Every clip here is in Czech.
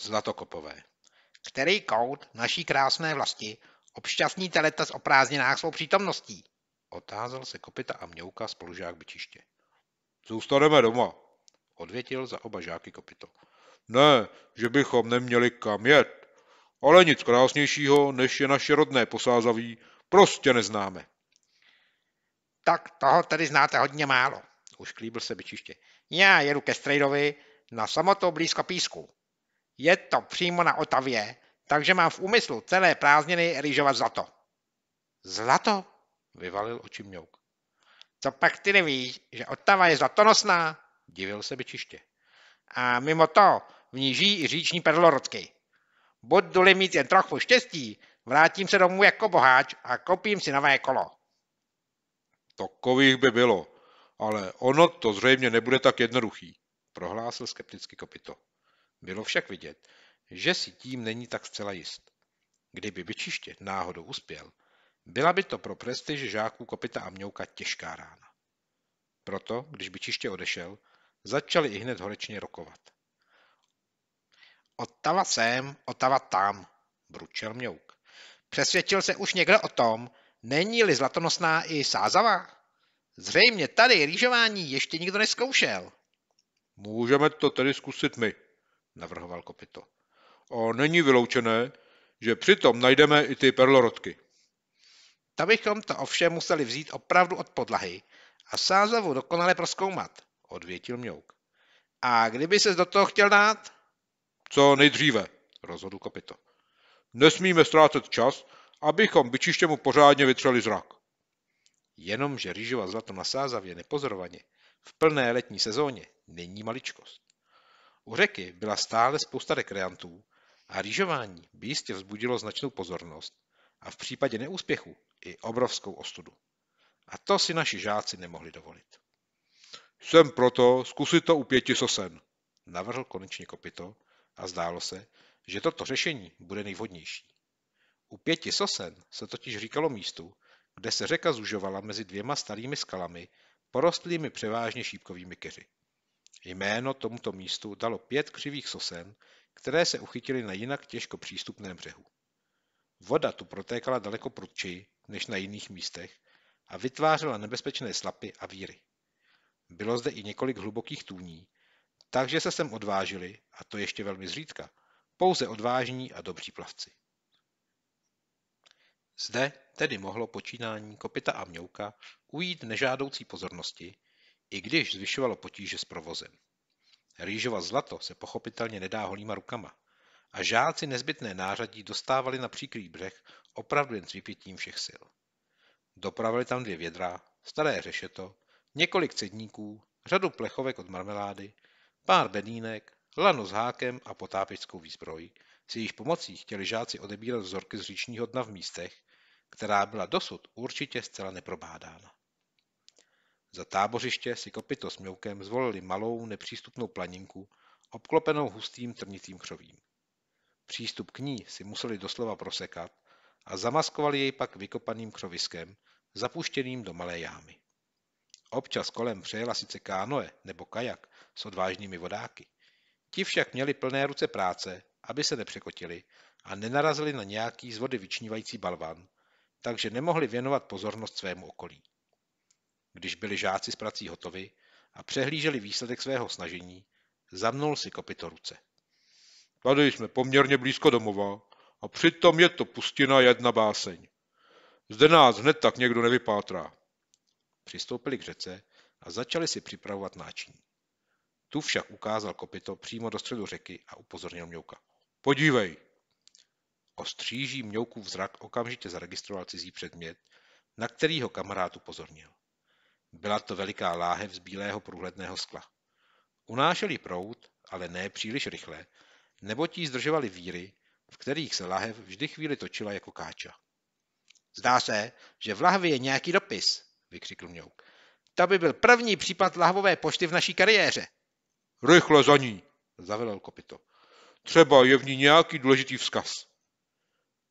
Zlatokopové. Který kout naší krásné vlasti obšťastní teletes z oprázněnách svou přítomností? Otázal se kopita a mňouka spolužák byčiště. Zůstaneme doma, odvětil za oba žáky kopito. Ne, že bychom neměli kam jet, ale nic krásnějšího, než je naše rodné posázaví, prostě neznáme. Tak toho tedy znáte hodně málo, ušklíbil se byčiště. Já jedu ke Strejdovi na samotou blízko písku. Je to přímo na Otavě, takže mám v úmyslu celé prázdniny rýžovat zlato. Zlato? Vyvalil oči mňouk. Co pak ty nevíš, že Otava je zlatonosná? Divil se byčiště. A mimo to v ní žijí i říční perlorodky. Budu-li mít jen trochu štěstí, vrátím se domů jako boháč a koupím si nové kolo. Takových by bylo, ale ono to zřejmě nebude tak jednoduchý, prohlásil skepticky kopito. Bylo však vidět, že si tím není tak zcela jist. Kdyby byčiště náhodou uspěl, byla by to pro prestiž žáků Kopita a Mňouka těžká rána. Proto, když čiště odešel, začali i hned horečně rokovat. Otava sem, otava tam, bručel Mňouk. Přesvědčil se už někdo o tom, není-li zlatonosná i sázava? Zřejmě tady rýžování ještě nikdo neskoušel. Můžeme to tedy zkusit my, navrhoval kopyto. A není vyloučené, že přitom najdeme i ty perlorodky. Ta bychom to ovšem museli vzít opravdu od podlahy a sázavu dokonale proskoumat, odvětil Mňouk. A kdyby ses do toho chtěl dát? Co nejdříve, rozhodl kopyto. Nesmíme ztrácet čas, abychom byčištěmu pořádně vytřeli zrak. Jenomže rýžovat zlato na sázavě nepozorovaně v plné letní sezóně není maličkost. U řeky byla stále spousta rekreantů a rýžování by jistě vzbudilo značnou pozornost a v případě neúspěchu i obrovskou ostudu. A to si naši žáci nemohli dovolit. Jsem proto, zkusit to u pěti sosen, navrhl konečně kopito a zdálo se, že toto řešení bude nejvhodnější. U pěti sosen se totiž říkalo místu, kde se řeka zužovala mezi dvěma starými skalami, porostlými převážně šípkovými keři. Jméno tomuto místu dalo pět křivých sosen, které se uchytily na jinak těžko přístupném břehu. Voda tu protékala daleko prudčí než na jiných místech a vytvářela nebezpečné slapy a víry. Bylo zde i několik hlubokých tůní, takže se sem odvážili, a to ještě velmi zřídka, pouze odvážní a dobří plavci. Zde tedy mohlo počínání kopita a mňouka ujít nežádoucí pozornosti i když zvyšovalo potíže s provozem. Rýžova zlato se pochopitelně nedá holýma rukama a žáci nezbytné nářadí dostávali na příkrý břeh opravdu jen s vypětím všech sil. Dopravili tam dvě vědra, staré řešeto, několik cedníků, řadu plechovek od marmelády, pár bedínek, lano s hákem a potápěčskou výzbroj, s jejich pomocí chtěli žáci odebírat vzorky z říčního dna v místech, která byla dosud určitě zcela neprobádána. Za tábořiště si kopyto s mňoukem zvolili malou nepřístupnou planinku obklopenou hustým trnitým křovím. Přístup k ní si museli doslova prosekat a zamaskovali jej pak vykopaným křoviskem, zapuštěným do malé jámy. Občas kolem přejela sice kánoe nebo kajak s odvážnými vodáky. Ti však měli plné ruce práce, aby se nepřekotili a nenarazili na nějaký z vody vyčnívající balvan, takže nemohli věnovat pozornost svému okolí. Když byli žáci z prací hotovi a přehlíželi výsledek svého snažení, zamnul si kopito ruce. Tady jsme poměrně blízko domova a přitom je to pustina jedna báseň. Zde nás hned tak někdo nevypátrá. Přistoupili k řece a začali si připravovat náčiní. Tu však ukázal kopito přímo do středu řeky a upozornil Mňouka. Podívej! Ostříží mňouku vzrak okamžitě zaregistroval cizí předmět, na který ho kamarád upozornil. Byla to veliká láhev z bílého průhledného skla. Unášeli prout, ale ne příliš rychle, neboť jí zdržovali víry, v kterých se lahev vždy chvíli točila jako káča. Zdá se, že v lahvi je nějaký dopis, vykřikl mňouk. To by byl první případ lahvové pošty v naší kariéře. Rychle za ní, zavelel kopito. Třeba je v ní nějaký důležitý vzkaz.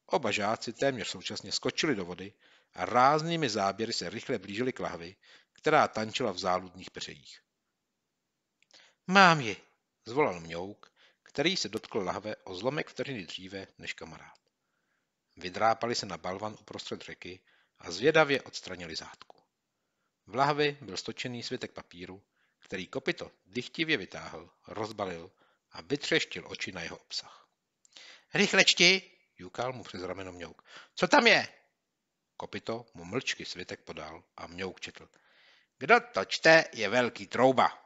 Oba žáci téměř současně skočili do vody a ráznými záběry se rychle blížili k lahvi, která tančila v záludních peřejích. Mám ji, zvolal mňouk, který se dotkl lahve o zlomek vteřiny dříve než kamarád. Vydrápali se na balvan uprostřed řeky a zvědavě odstranili zátku. V lahvi byl stočený svitek papíru, který kopito dychtivě vytáhl, rozbalil a vytřeštil oči na jeho obsah. Rychle čti, jukal mu přes rameno mňouk. Co tam je? Kopito mu mlčky svitek podal a mňouk četl. Kdo to čte, je velký trouba.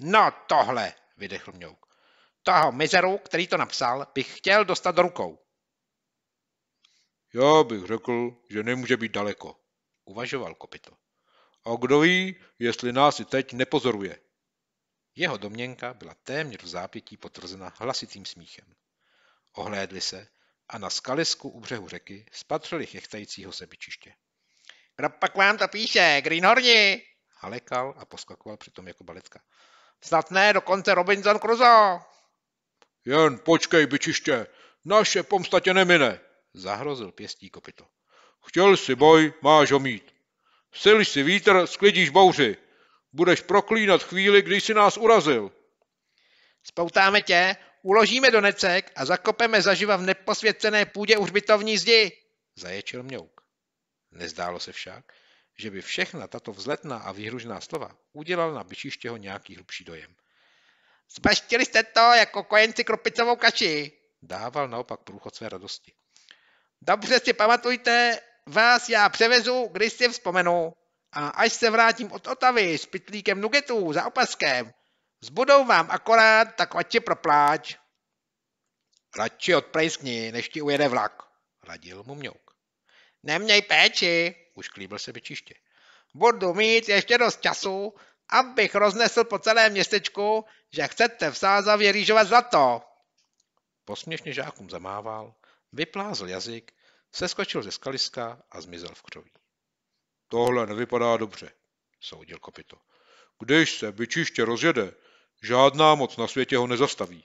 No tohle, vydechl mňouk. Toho mizeru, který to napsal, bych chtěl dostat do rukou. Já bych řekl, že nemůže být daleko, uvažoval kopito. A kdo ví, jestli nás i teď nepozoruje. Jeho domněnka byla téměř v zápětí potvrzena hlasitým smíchem. Ohlédli se a na skalisku u břehu řeky spatřili chechtajícího sebičiště pak vám to píše, Greenhorni! Halekal a poskakoval přitom jako balecka. Snad ne, dokonce Robinson Crusoe! Jen počkej, byčiště, naše pomsta tě nemine, zahrozil pěstí kopyto. Chtěl si boj, máš ho mít. Sil si vítr, sklidíš bouři. Budeš proklínat chvíli, když si nás urazil. Spoutáme tě, uložíme do necek a zakopeme zaživa v neposvěcené půdě uřbitovní zdi, zaječil mňouk. Nezdálo se však, že by všechna tato vzletná a výhružná slova udělal na byčištěho nějaký hlubší dojem. Zbaštili jste to jako kojenci krupicovou kaši, dával naopak průchod své radosti. Dobře si pamatujte, vás já převezu, když si vzpomenu. A až se vrátím od Otavy s pitlíkem nugetů za opaskem, zbudou vám akorát, tak ti propláč. Radši odprejskni, než ti ujede vlak, radil mu mňou. Neměj péči, už klíbil se vyčiště. Budu mít ještě dost času, abych roznesl po celém městečku, že chcete v Sázavě rýžovat zlato. Posměšně žákům zamával, vyplázl jazyk, seskočil ze skaliska a zmizel v křoví. Tohle nevypadá dobře, soudil kopito. Když se vyčiště rozjede, žádná moc na světě ho nezastaví.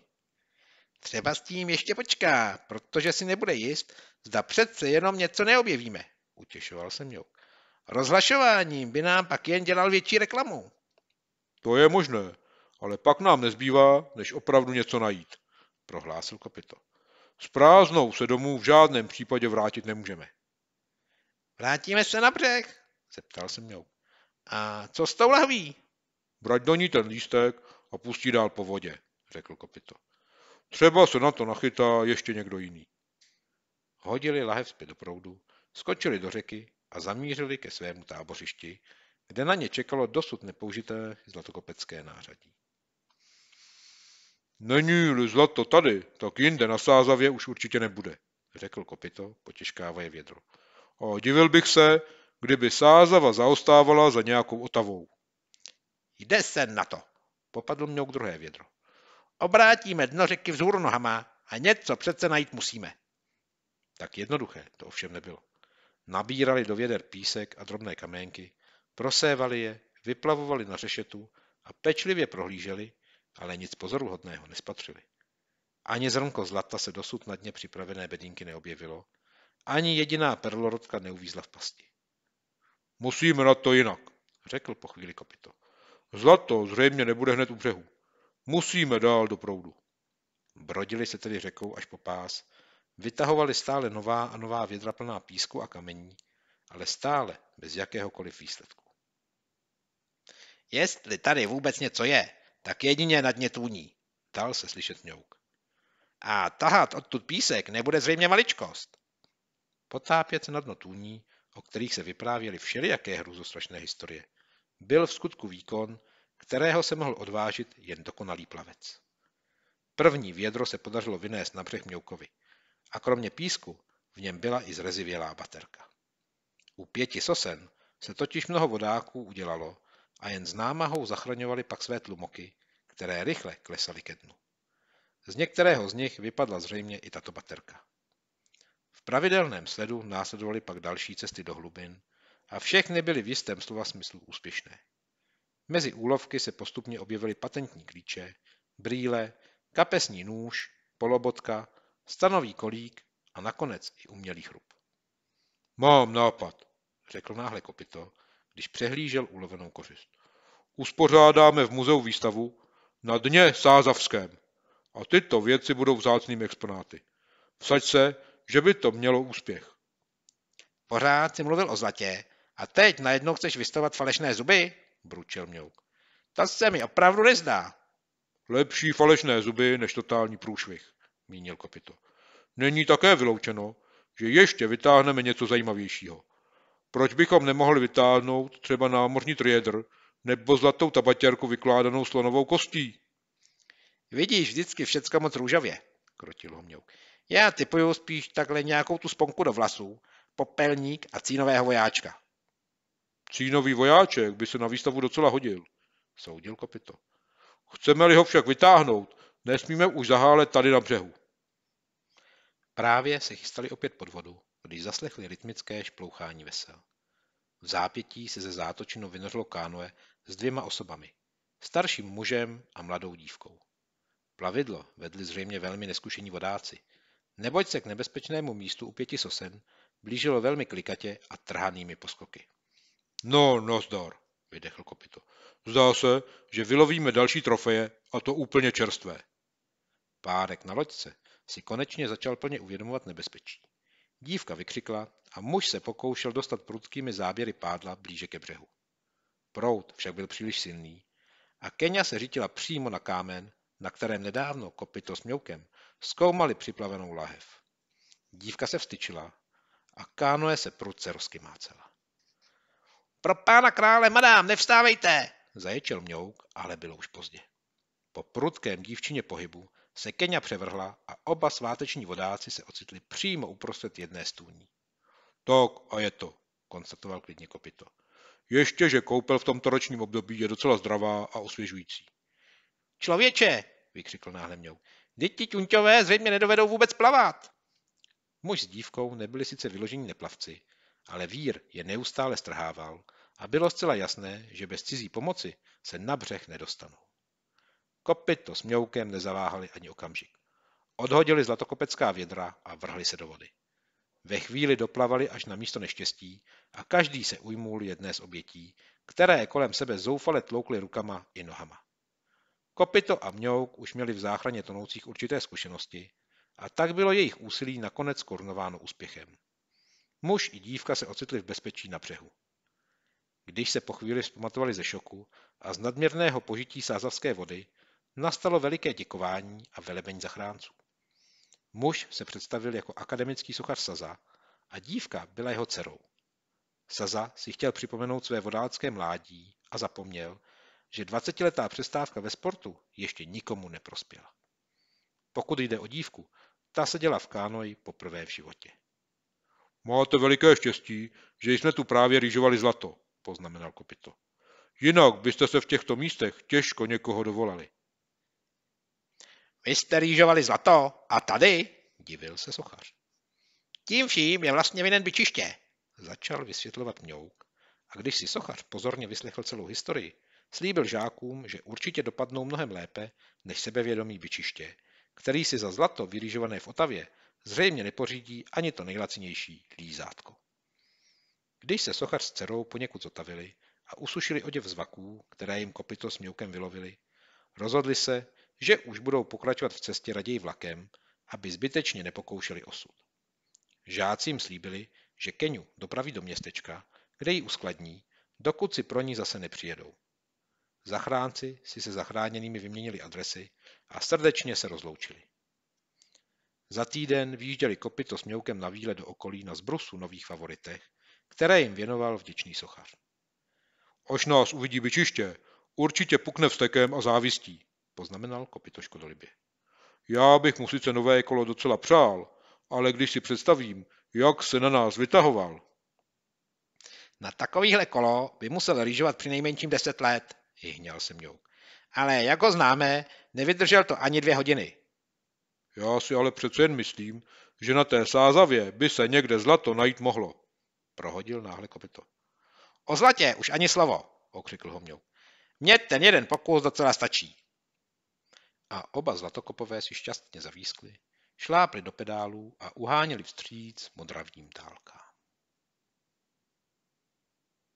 Třeba s tím ještě počká, protože si nebude jist, Zda přece jenom něco neobjevíme, utěšoval jsem Jouk. Rozhlašováním by nám pak jen dělal větší reklamu. To je možné, ale pak nám nezbývá, než opravdu něco najít, prohlásil Kopito. S prázdnou se domů v žádném případě vrátit nemůžeme. Vrátíme se na břeh, zeptal se Jouk. A co s tou lahví? Brať do ní ten lístek a pustí dál po vodě, řekl Kopito. Třeba se na to nachytá ještě někdo jiný hodili lahev zpět do proudu, skočili do řeky a zamířili ke svému tábořišti, kde na ně čekalo dosud nepoužité zlatokopecké nářadí. Není-li zlato tady, tak jinde na Sázavě už určitě nebude, řekl kopito, potěžkávaje vědro. A divil bych se, kdyby Sázava zaostávala za nějakou otavou. Jde se na to, popadl mňouk druhé vědro. Obrátíme dno řeky vzhůru nohama a něco přece najít musíme. Tak jednoduché to ovšem nebylo. Nabírali do věder písek a drobné kaménky, prosévali je, vyplavovali na řešetu a pečlivě prohlíželi, ale nic pozoruhodného nespatřili. Ani zrnko zlata se dosud na dně připravené bedínky neobjevilo, ani jediná perlorodka neuvízla v pasti. Musíme na to jinak, řekl po chvíli kopito. Zlato zřejmě nebude hned u břehu. Musíme dál do proudu. Brodili se tedy řekou až po pás, Vytahovali stále nová a nová vědra plná písku a kamení, ale stále bez jakéhokoliv výsledku. Jestli tady vůbec něco je, tak jedině na dně tůní, dal se slyšet ňouk. A tahat odtud písek nebude zřejmě maličkost. Potápět na dno tůní, o kterých se vyprávěly všelijaké hrůzostrašné historie, byl v skutku výkon, kterého se mohl odvážit jen dokonalý plavec. První vědro se podařilo vynést na břeh Mňoukovi a kromě písku v něm byla i zrezivělá baterka. U pěti sosen se totiž mnoho vodáků udělalo a jen s námahou zachraňovali pak své tlumoky, které rychle klesaly ke dnu. Z některého z nich vypadla zřejmě i tato baterka. V pravidelném sledu následovaly pak další cesty do hlubin a všechny byly v jistém slova smyslu úspěšné. Mezi úlovky se postupně objevily patentní klíče, brýle, kapesní nůž, polobotka stanový kolík a nakonec i umělý chrup. Mám nápad, řekl náhle kopito, když přehlížel ulovenou kořist. Uspořádáme v muzeu výstavu na dně Sázavském a tyto věci budou vzácnými exponáty. Vsaď se, že by to mělo úspěch. Pořád si mluvil o zlatě a teď najednou chceš vystavovat falešné zuby? Bručil mňouk. To se mi opravdu nezdá. Lepší falešné zuby než totální průšvih mínil kopito. Není také vyloučeno, že ještě vytáhneme něco zajímavějšího. Proč bychom nemohli vytáhnout třeba námořní triedr nebo zlatou tabatěrku vykládanou slonovou kostí? Vidíš vždycky všecko moc růžavě, krotil ho mňouk. Já typuju spíš takhle nějakou tu sponku do vlasů, popelník a cínového vojáčka. Cínový vojáček by se na výstavu docela hodil, soudil kopito. Chceme-li ho však vytáhnout, nesmíme už zahálet tady na břehu. Právě se chystali opět podvodu, když zaslechli rytmické šplouchání vesel. zápětí se ze zátočinu vynořilo kánoe s dvěma osobami, starším mužem a mladou dívkou. Plavidlo vedli zřejmě velmi neskušení vodáci, neboť se k nebezpečnému místu u pěti sosen blížilo velmi klikatě a trhanými poskoky. No, no zdor, vydechl kopito. Zdá se, že vylovíme další trofeje a to úplně čerstvé. Párek na loďce si konečně začal plně uvědomovat nebezpečí. Dívka vykřikla a muž se pokoušel dostat prudkými záběry pádla blíže ke břehu. Prout však byl příliš silný a Kenya se řítila přímo na kámen, na kterém nedávno kopyto s mňoukem zkoumali připlavenou lahev. Dívka se vstyčila a kánoe se prudce rozkymácela. Pro pána krále, madám, nevstávejte! Zaječel mňouk, ale bylo už pozdě. Po prudkém dívčině pohybu se Kenia převrhla a oba sváteční vodáci se ocitli přímo uprostřed jedné stůní. Tak a je to, konstatoval klidně kopito. Ještě, že koupel v tomto ročním období je docela zdravá a osvěžující. Člověče, vykřikl náhle mňou, děti ťunťové zřejmě nedovedou vůbec plavat. Muž s dívkou nebyli sice vyložení neplavci, ale vír je neustále strhával a bylo zcela jasné, že bez cizí pomoci se na břeh nedostanou. Kopyto s Mňoukem nezaváhali ani okamžik. Odhodili zlatokopecká vědra a vrhli se do vody. Ve chvíli doplavali až na místo neštěstí a každý se ujmul jedné z obětí, které kolem sebe zoufale tloukly rukama i nohama. Kopito a Mňouk už měli v záchraně tonoucích určité zkušenosti a tak bylo jejich úsilí nakonec korunováno úspěchem. Muž i dívka se ocitli v bezpečí na břehu. Když se po chvíli vzpamatovali ze šoku a z nadměrného požití sázavské vody, Nastalo veliké děkování a velebení zachránců. Muž se představil jako akademický sochař Saza a dívka byla jeho dcerou. Saza si chtěl připomenout své vodácké mládí a zapomněl, že 20-letá přestávka ve sportu ještě nikomu neprospěla. Pokud jde o dívku, ta seděla v kánoji poprvé v životě. Máte veliké štěstí, že jsme tu právě rýžovali zlato, poznamenal Kopito. Jinak byste se v těchto místech těžko někoho dovolali. Vy jste rýžovali zlato a tady, divil se sochař. Tím vším je vlastně vinen byčiště, začal vysvětlovat mňouk. A když si sochař pozorně vyslechl celou historii, slíbil žákům, že určitě dopadnou mnohem lépe než sebevědomí byčiště, který si za zlato vyrýžované v Otavě zřejmě nepořídí ani to nejlacinější lízátko. Když se sochař s dcerou poněkud zotavili a usušili oděv zvaků, které jim kopyto s mňoukem vylovili, rozhodli se, že už budou pokračovat v cestě raději vlakem, aby zbytečně nepokoušeli osud. Žáci jim slíbili, že Keniu dopraví do městečka, kde ji uskladní, dokud si pro ní zase nepřijedou. Zachránci si se zachráněnými vyměnili adresy a srdečně se rozloučili. Za týden výjížděli kopyto s mňoukem na výlet do okolí na zbrusu nových favoritech, které jim věnoval vděčný sochař. Až nás uvidí byčiště, určitě pukne vstekem a závistí, Poznamenal kopito škodolibě. Já bych mu sice nové kolo docela přál, ale když si představím, jak se na nás vytahoval. Na takovýhle kolo by musel rýžovat při nejmenším deset let, jihněl se mňou. Ale jak ho známe, nevydržel to ani dvě hodiny. Já si ale přece jen myslím, že na té sázavě by se někde zlato najít mohlo, prohodil náhle kopito. O zlatě už ani slovo, okřikl ho mňou. Mně ten jeden pokus docela stačí a oba zlatokopové si šťastně zavískli, šlápli do pedálů a uháněli vstříc modravním dálkám.